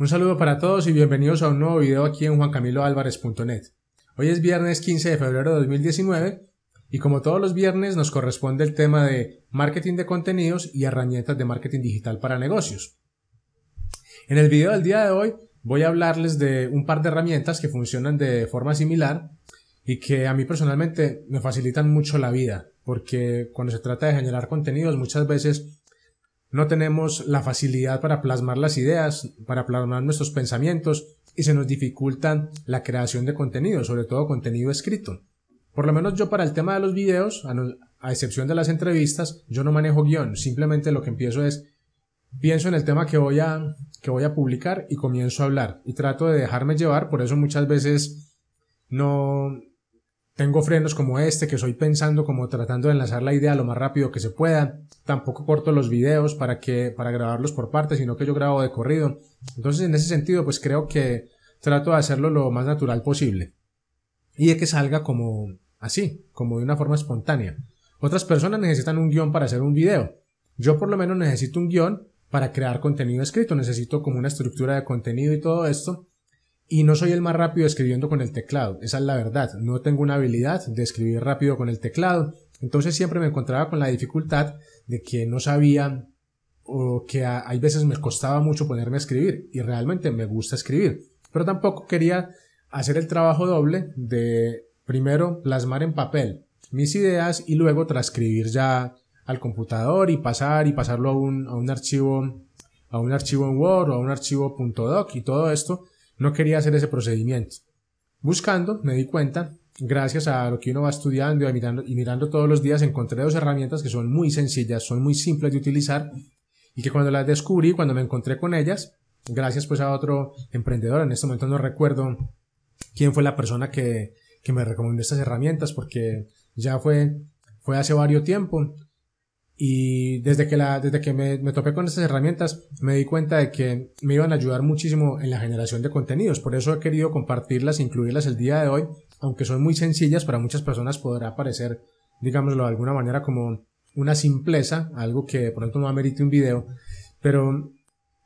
Un saludo para todos y bienvenidos a un nuevo video aquí en juancamiloalvarez.net. Hoy es viernes 15 de febrero de 2019 y como todos los viernes nos corresponde el tema de marketing de contenidos y herramientas de marketing digital para negocios. En el video del día de hoy voy a hablarles de un par de herramientas que funcionan de forma similar y que a mí personalmente me facilitan mucho la vida porque cuando se trata de generar contenidos muchas veces no tenemos la facilidad para plasmar las ideas, para plasmar nuestros pensamientos y se nos dificulta la creación de contenido, sobre todo contenido escrito. Por lo menos yo para el tema de los videos, a, excepción de las entrevistas, yo no manejo guión, simplemente lo que empiezo es pienso en el tema que voy a que voy a publicar y comienzo a hablar y trato de dejarme llevar, por eso muchas veces no tengo frenos como este que soy pensando como tratando de enlazar la idea lo más rápido que se pueda. Tampoco corto los videos para que para grabarlos por partes, sino que yo grabo de corrido. Entonces, en ese sentido, pues creo que trato de hacerlo lo más natural posible y de que salga como así, como de una forma espontánea. Otras personas necesitan un guión para hacer un video. Yo por lo menos necesito un guión para crear contenido escrito, necesito como una estructura de contenido y todo esto. Y no soy el más rápido escribiendo con el teclado, esa es la verdad, no tengo una habilidad de escribir rápido con el teclado, entonces siempre me encontraba con la dificultad de que no sabía o que a, hay veces me costaba mucho ponerme a escribir y realmente me gusta escribir, pero tampoco quería hacer el trabajo doble de primero plasmar en papel mis ideas y luego transcribir ya al computador y pasar y pasarlo a un, archivo a un archivo en Word o a un archivo .doc y todo esto no quería hacer ese procedimiento. Buscando, me di cuenta, gracias a lo que uno va estudiando y mirando, y mirando todos los días, encontré dos herramientas que son muy sencillas, son muy simples de utilizar y que cuando las descubrí, cuando me encontré con ellas, gracias pues a otro emprendedor, en este momento no recuerdo quién fue la persona que, me recomendó estas herramientas porque ya fue, fue hace varios tiempo, y desde que, la, desde que me, topé con estas herramientas, me di cuenta de que me iban a ayudar muchísimo en la generación de contenidos. Por eso he querido compartirlas, incluirlas el día de hoy. Aunque son muy sencillas, para muchas personas podrá parecer, digámoslo de alguna manera, como una simpleza, algo que de pronto no amerite un video. Pero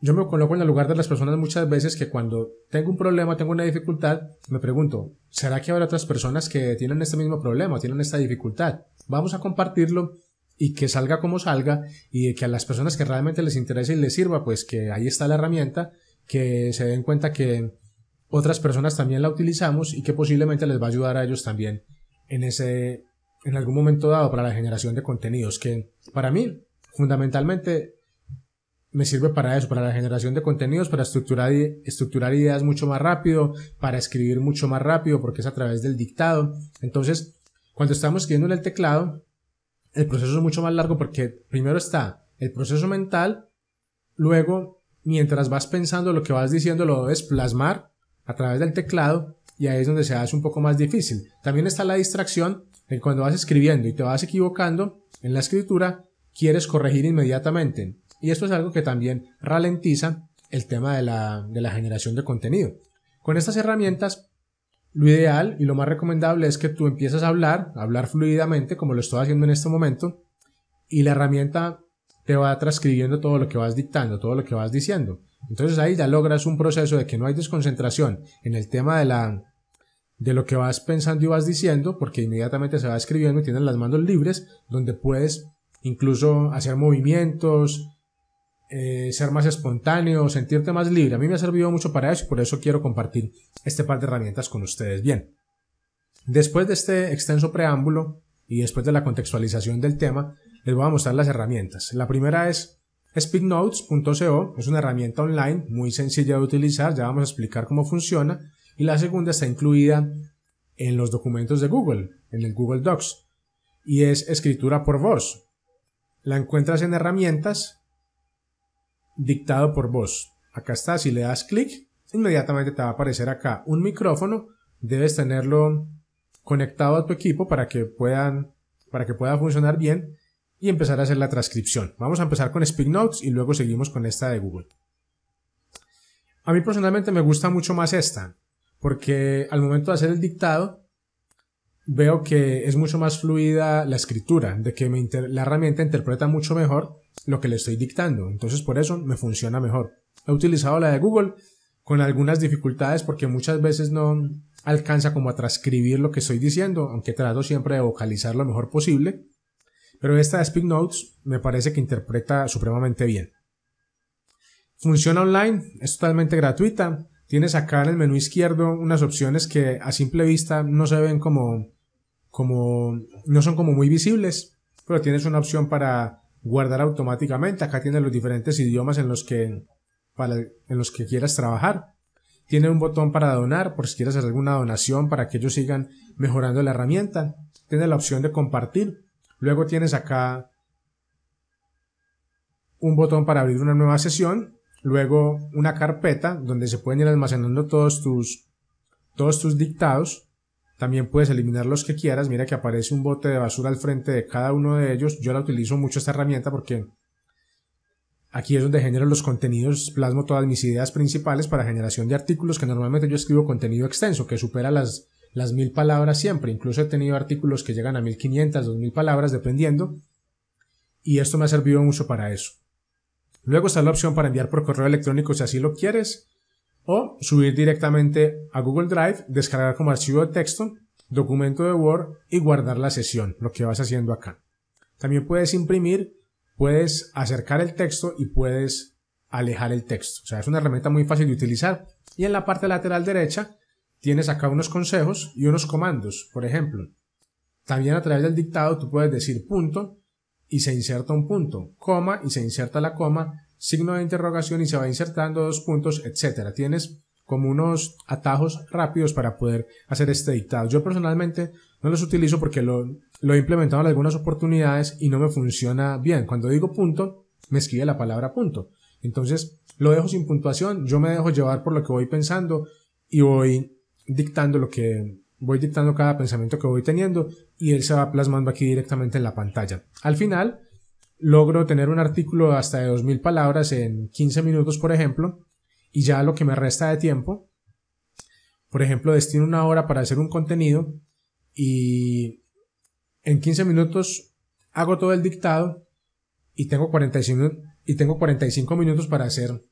yo me coloco en el lugar de las personas muchas veces que cuando tengo un problema, tengo una dificultad, me pregunto, ¿será que habrá otras personas que tienen este mismo problema, tienen esta dificultad? Vamos a compartirlo y que salga como salga y que a las personas que realmente les interese y les sirva, pues que ahí está la herramienta, que se den cuenta que otras personas también la utilizamos y que posiblemente les va a ayudar a ellos también en ese en algún momento dado para la generación de contenidos que para mí fundamentalmente me sirve para eso, para la generación de contenidos, para estructurar, estructurar ideas mucho más rápido, para escribir mucho más rápido, porque es a través del dictado. Entonces, cuando estamos escribiendo en el teclado, el proceso es mucho más largo porque primero está el proceso mental, luego, mientras vas pensando lo que vas diciendo, lo debes plasmar a través del teclado y ahí es donde se hace un poco más difícil. También está la distracción de cuando vas escribiendo y te vas equivocando en la escritura, quieres corregir inmediatamente. Y esto es algo que también ralentiza el tema de la, de la generación de contenido. Con estas herramientas lo ideal y lo más recomendable es que tú empieces a hablar, a hablar fluidamente, como lo estoy haciendo en este momento, y la herramienta te va transcribiendo todo lo que vas dictando, todo lo que vas diciendo. Entonces ahí ya logras un proceso de que no hay desconcentración en el tema de la de lo que vas pensando y vas diciendo, porque inmediatamente se va escribiendo y tienes las manos libres, donde puedes incluso hacer movimientos, eh, ser más espontáneo, sentirte más libre. A mí me ha servido mucho para eso y por eso quiero compartir este par de herramientas con ustedes. Bien, después de este extenso preámbulo y después de la contextualización del tema, les voy a mostrar las herramientas. La primera es speaknotes.co, es una herramienta online muy sencilla de utilizar, ya vamos a explicar cómo funciona. Y la segunda está incluida en los documentos de Google, en el Google Docs, y es escritura por voz. La encuentras en herramientas dictado por voz. Acá está, si le das clic, inmediatamente te va a aparecer acá un micrófono. Debes tenerlo conectado a tu equipo para que puedan, para que pueda funcionar bien y empezar a hacer la transcripción. Vamos a empezar con Speak Notes y luego seguimos con esta de Google. A mí personalmente me gusta mucho más esta, porque al momento de hacer el dictado veo que es mucho más fluida la escritura, de que la herramienta interpreta mucho mejor lo que le estoy dictando. Entonces por eso me funciona mejor. He utilizado la de Google con algunas dificultades porque muchas veces no alcanza como a transcribir lo que estoy diciendo, aunque trato siempre de vocalizar lo mejor posible. Pero esta de Speak Notes me parece que interpreta supremamente bien. Funciona online, es totalmente gratuita. Tienes acá en el menú izquierdo unas opciones que a simple vista no se ven como como no son como muy visibles, pero tienes una opción para guardar automáticamente. Acá tienes los diferentes idiomas en los que, para, en los que quieras trabajar. Tiene un botón para donar por si quieres hacer alguna donación para que ellos sigan mejorando la herramienta. Tiene la opción de compartir. Luego tienes acá un botón para abrir una nueva sesión. Luego una carpeta donde se pueden ir almacenando todos tus, todos tus dictados. También puedes eliminar los que quieras. Mira que aparece un bote de basura al frente de cada uno de ellos. Yo la utilizo mucho esta herramienta porque aquí es donde genero los contenidos, plasmo todas mis ideas principales para generación de artículos que normalmente yo escribo contenido extenso que supera las, las mil palabras siempre. Incluso he tenido artículos que llegan a 1500, 2000 palabras dependiendo. Y esto me ha servido mucho para eso. Luego está la opción para enviar por correo electrónico si así lo quieres o subir directamente a Google Drive, descargar como archivo de texto, documento de Word y guardar la sesión, lo que vas haciendo acá. También puedes imprimir, puedes acercar el texto y puedes alejar el texto. O sea, es una herramienta muy fácil de utilizar. Y en la parte lateral derecha tienes acá unos consejos y unos comandos. Por ejemplo, también a través del dictado tú puedes decir punto y se inserta un punto, coma y se inserta la coma signo de interrogación y se va insertando dos puntos, etcétera. Tienes como unos atajos rápidos para poder hacer este dictado. Yo personalmente no los utilizo porque lo, he implementado en algunas oportunidades y no me funciona bien. Cuando digo punto, me escribe la palabra punto. Entonces lo dejo sin puntuación, yo me dejo llevar por lo que voy pensando y voy dictando lo que voy dictando cada pensamiento que voy teniendo y él se va plasmando aquí directamente en la pantalla. Al final logro tener un artículo hasta de 2.000 palabras en 15 minutos, por ejemplo, y ya lo que me resta de tiempo, por ejemplo, destino una hora para hacer un contenido y en 15 minutos hago todo el dictado y tengo 45, y tengo minutos para hacer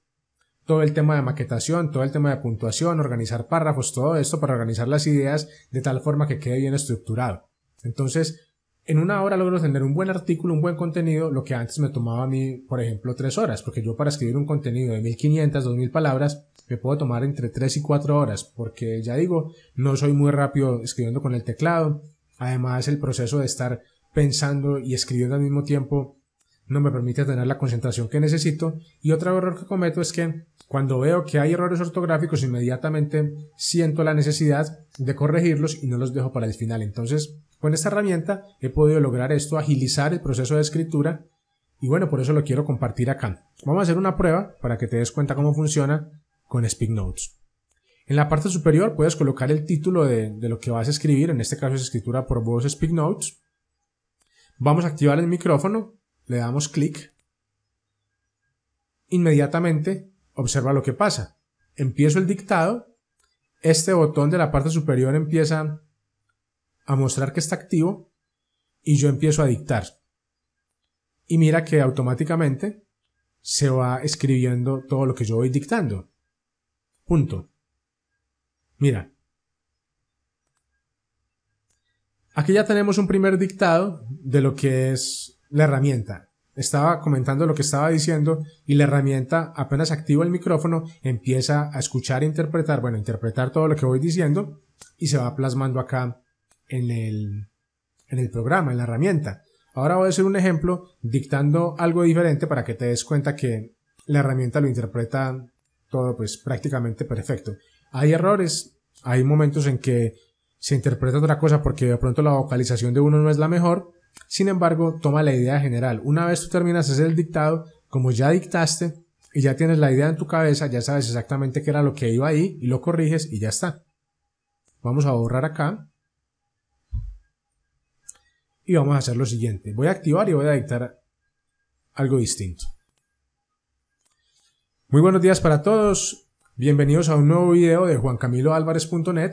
todo el tema de maquetación, todo el tema de puntuación, organizar párrafos, todo esto para organizar las ideas de tal forma que quede bien estructurado. Entonces, en una hora logro tener un buen artículo, un buen contenido, lo que antes me tomaba a mí, por ejemplo, tres horas, porque yo para escribir un contenido de 1500, 2000 palabras, me puedo tomar entre tres y cuatro horas, porque ya digo, no soy muy rápido escribiendo con el teclado, además el proceso de estar pensando y escribiendo al mismo tiempo no me permite tener la concentración que necesito. Y otro error que cometo es que cuando veo que hay errores ortográficos, inmediatamente siento la necesidad de corregirlos y no los dejo para el final. Entonces, con esta herramienta he podido lograr esto, agilizar el proceso de escritura. Y bueno, por eso lo quiero compartir acá. Vamos a hacer una prueba para que te des cuenta cómo funciona con Speak Notes. En la parte superior puedes colocar el título de, de lo que vas a escribir, en este caso es escritura por voz Speak Notes. Vamos a activar el micrófono le damos clic, inmediatamente observa lo que pasa. Empiezo el dictado, este botón de la parte superior empieza a mostrar que está activo y yo empiezo a dictar. Y mira que automáticamente se va escribiendo todo lo que yo voy dictando. Punto. Mira. Aquí ya tenemos un primer dictado de lo que es la herramienta. Estaba comentando lo que estaba diciendo y la herramienta apenas activa el micrófono empieza a escuchar e interpretar, bueno, interpretar todo lo que voy diciendo y se va plasmando acá en el, en el programa, en la herramienta. Ahora voy a hacer un ejemplo dictando algo diferente para que te des cuenta que la herramienta lo interpreta todo pues prácticamente perfecto. Hay errores, hay momentos en que se interpreta otra cosa porque de pronto la vocalización de uno no es la mejor, sin embargo, toma la idea general. Una vez tú terminas de hacer el dictado, como ya dictaste y ya tienes la idea en tu cabeza, ya sabes exactamente qué era lo que iba ahí y lo corriges y ya está. Vamos a borrar acá. Y vamos a hacer lo siguiente. Voy a activar y voy a dictar algo distinto. Muy buenos días para todos. Bienvenidos a un nuevo video de juancamiloalvarez.net.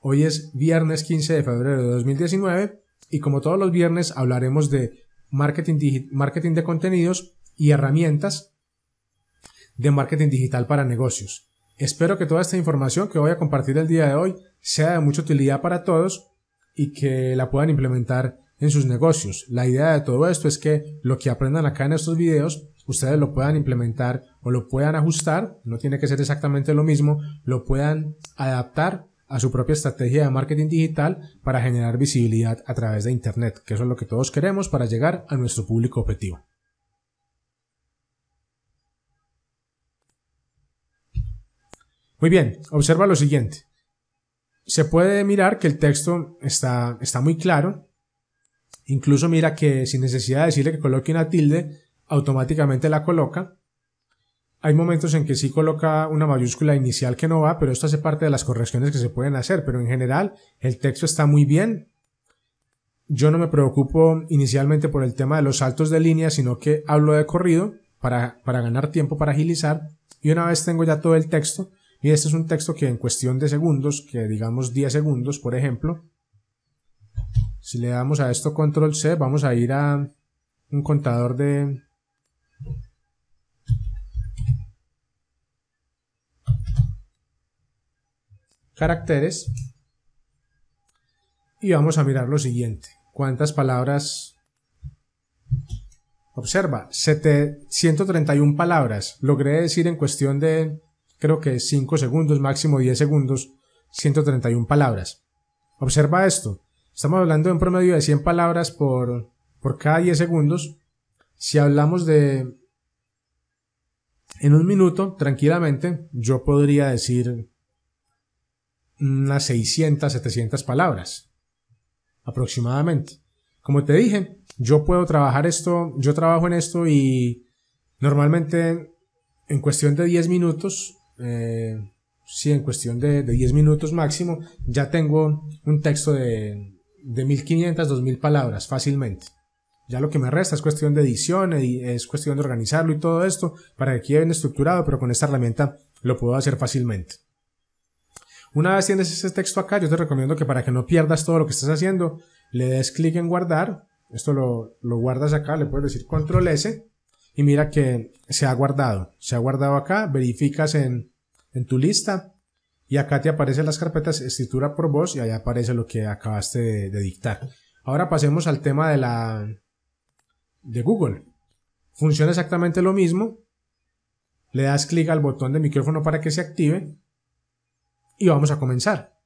Hoy es viernes 15 de febrero de 2019 y como todos los viernes hablaremos de marketing, marketing de contenidos y herramientas de marketing digital para negocios. Espero que toda esta información que voy a compartir el día de hoy sea de mucha utilidad para todos y que la puedan implementar en sus negocios. La idea de todo esto es que lo que aprendan acá en estos videos ustedes lo puedan implementar o lo puedan ajustar, no tiene que ser exactamente lo mismo, lo puedan adaptar a su propia estrategia de marketing digital para generar visibilidad a través de Internet, que eso es lo que todos queremos para llegar a nuestro público objetivo. Muy bien, observa lo siguiente. Se puede mirar que el texto está, está muy claro. Incluso mira que sin necesidad de decirle que coloque una tilde, automáticamente la coloca. Hay momentos en que sí coloca una mayúscula inicial que no va, pero esto hace parte de las correcciones que se pueden hacer, pero en general el texto está muy bien. Yo no me preocupo inicialmente por el tema de los saltos de línea, sino que hablo de corrido para, para ganar tiempo, para agilizar, y una vez tengo ya todo el texto, y este es un texto que en cuestión de segundos, que digamos 10 segundos, por ejemplo, si le damos a esto control C, vamos a ir a un contador de caracteres. Y vamos a mirar lo siguiente. ¿Cuántas palabras? Observa, 131 palabras. Logré decir en cuestión de, creo que 5 segundos, máximo 10 segundos, 131 palabras. Observa esto. Estamos hablando en promedio de 100 palabras por, por cada 10 segundos. Si hablamos de... En un minuto, tranquilamente, yo podría decir unas 600, 700 palabras aproximadamente. Como te dije, yo puedo trabajar esto, yo trabajo en esto y normalmente en cuestión de 10 minutos, eh, si en cuestión de, 10 minutos máximo, ya tengo un texto de, de 1500, 2000 palabras fácilmente. Ya lo que me resta es cuestión de edición, es cuestión de organizarlo y todo esto para que quede bien estructurado, pero con esta herramienta lo puedo hacer fácilmente. Una vez tienes ese texto acá, yo te recomiendo que para que no pierdas todo lo que estás haciendo, le des clic en guardar. Esto lo, guardas acá, le puedes decir control S y mira que se ha guardado. Se ha guardado acá, verificas en, tu lista y acá te aparecen las carpetas escritura por voz y allá aparece lo que acabaste de, de dictar. Ahora pasemos al tema de la de Google. Funciona exactamente lo mismo. Le das clic al botón de micrófono para que se active y vamos a comenzar.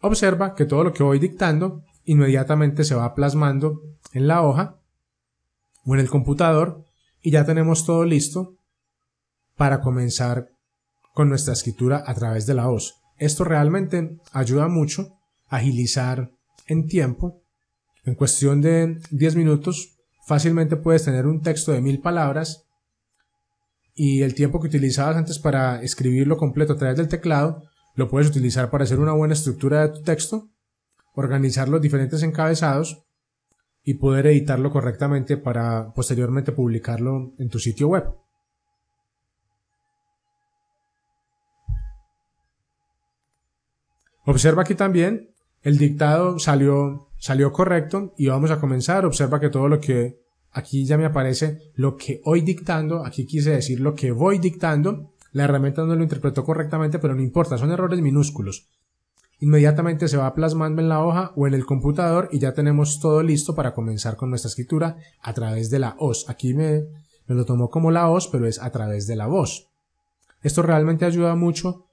Observa que todo lo que voy dictando inmediatamente se va plasmando en la hoja o en el computador y ya tenemos todo listo para comenzar con nuestra escritura a través de la voz. Esto realmente ayuda mucho a agilizar en tiempo. En cuestión de 10 minutos fácilmente puedes tener un texto de mil palabras y el tiempo que utilizabas antes para escribirlo completo a través del teclado, lo puedes utilizar para hacer una buena estructura de tu texto, organizar los diferentes encabezados y poder editarlo correctamente para posteriormente publicarlo en tu sitio web. Observa aquí también, el dictado salió, salió correcto y vamos a comenzar. Observa que todo lo que Aquí ya me aparece lo que hoy dictando, aquí quise decir lo que voy dictando. La herramienta no lo interpretó correctamente, pero no importa, son errores minúsculos. Inmediatamente se va plasmando en la hoja o en el computador y ya tenemos todo listo para comenzar con nuestra escritura a través de la OS. Aquí me, lo tomó como la OS, pero es a través de la voz. Esto realmente ayuda mucho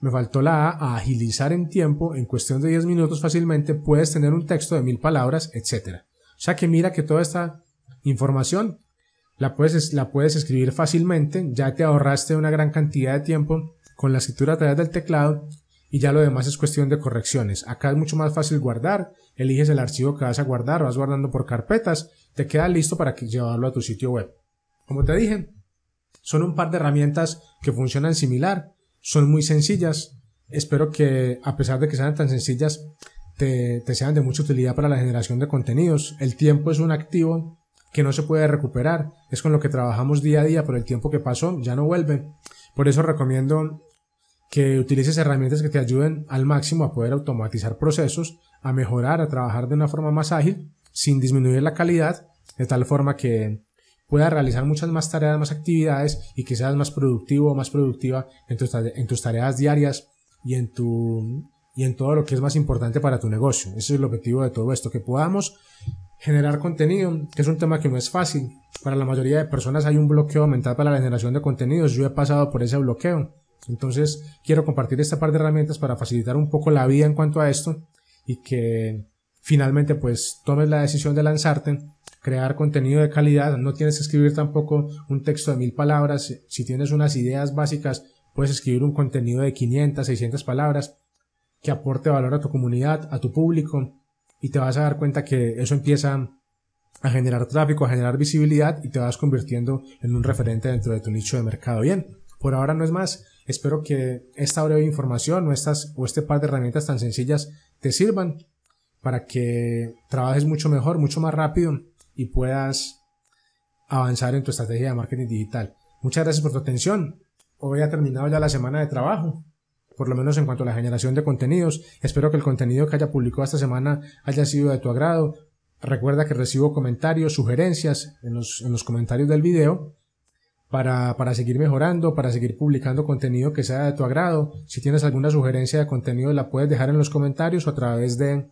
me faltó la A a agilizar en tiempo, en cuestión de 10 minutos fácilmente puedes tener un texto de mil palabras, etc. O sea que mira que toda esta información. La puedes, la puedes escribir fácilmente, ya te ahorraste una gran cantidad de tiempo con la escritura a través del teclado y ya lo demás es cuestión de correcciones. Acá es mucho más fácil guardar, eliges el archivo que vas a guardar, vas guardando por carpetas, te queda listo para que llevarlo a tu sitio web. Como te dije, son un par de herramientas que funcionan similar, son muy sencillas. Espero que a pesar de que sean tan sencillas, te, te sean de mucha utilidad para la generación de contenidos. El tiempo es un activo que no se puede recuperar. Es con lo que trabajamos día a día, por el tiempo que pasó ya no vuelve. Por eso recomiendo que utilices herramientas que te ayuden al máximo a poder automatizar procesos, a mejorar, a trabajar de una forma más ágil, sin disminuir la calidad, de tal forma que puedas realizar muchas más tareas, más actividades y que seas más productivo o más productiva en tus, en tus tareas diarias y en, tu, y en todo lo que es más importante para tu negocio. Ese es el objetivo de todo esto, que podamos Generar contenido, que es un tema que no es fácil. Para la mayoría de personas hay un bloqueo mental para la generación de contenidos. Yo he pasado por ese bloqueo. Entonces, quiero compartir esta par de herramientas para facilitar un poco la vida en cuanto a esto y que finalmente pues tomes la decisión de lanzarte, crear contenido de calidad, no tienes que escribir tampoco un texto de mil palabras, si tienes unas ideas básicas puedes escribir un contenido de 500, 600 palabras que aporte valor a tu comunidad, a tu público y te vas a dar cuenta que eso empieza a generar tráfico, a generar visibilidad y te vas convirtiendo en un referente dentro de tu nicho de mercado. Bien, por ahora no es más. Espero que esta breve información o, estas, o este par de herramientas tan sencillas te sirvan para que trabajes mucho mejor, mucho más rápido y puedas avanzar en tu estrategia de marketing digital. Muchas gracias por tu atención. Hoy ha terminado ya la semana de trabajo por lo menos en cuanto a la generación de contenidos. Espero que el contenido que haya publicado esta semana haya sido de tu agrado. Recuerda que recibo comentarios, sugerencias en los, comentarios del video para, seguir mejorando, para seguir publicando contenido que sea de tu agrado. Si tienes alguna sugerencia de contenido la puedes dejar en los comentarios o a través de,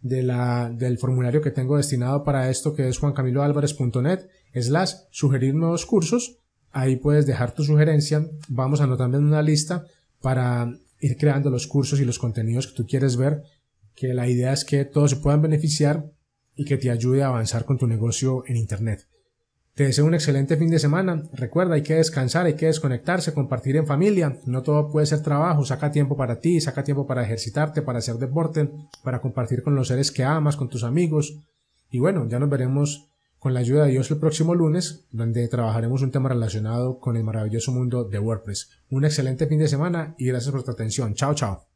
la, del formulario que tengo destinado para esto que es juancamiloalvarez.net slash sugerir nuevos cursos. Ahí puedes dejar tu sugerencia, vamos anotando en una lista para ir creando los cursos y los contenidos que tú quieres ver, que la idea es que todos se puedan beneficiar y que te ayude a avanzar con tu negocio en Internet. Te deseo un excelente fin de semana. Recuerda, hay que descansar, hay que desconectarse, compartir en familia. No todo puede ser trabajo. Saca tiempo para ti, saca tiempo para ejercitarte, para hacer deporte, para compartir con los seres que amas, con tus amigos. Y bueno, ya nos veremos con la ayuda de Dios el próximo lunes, donde trabajaremos un tema relacionado con el maravilloso mundo de WordPress. Un excelente fin de semana y gracias por tu atención. Chao, chao.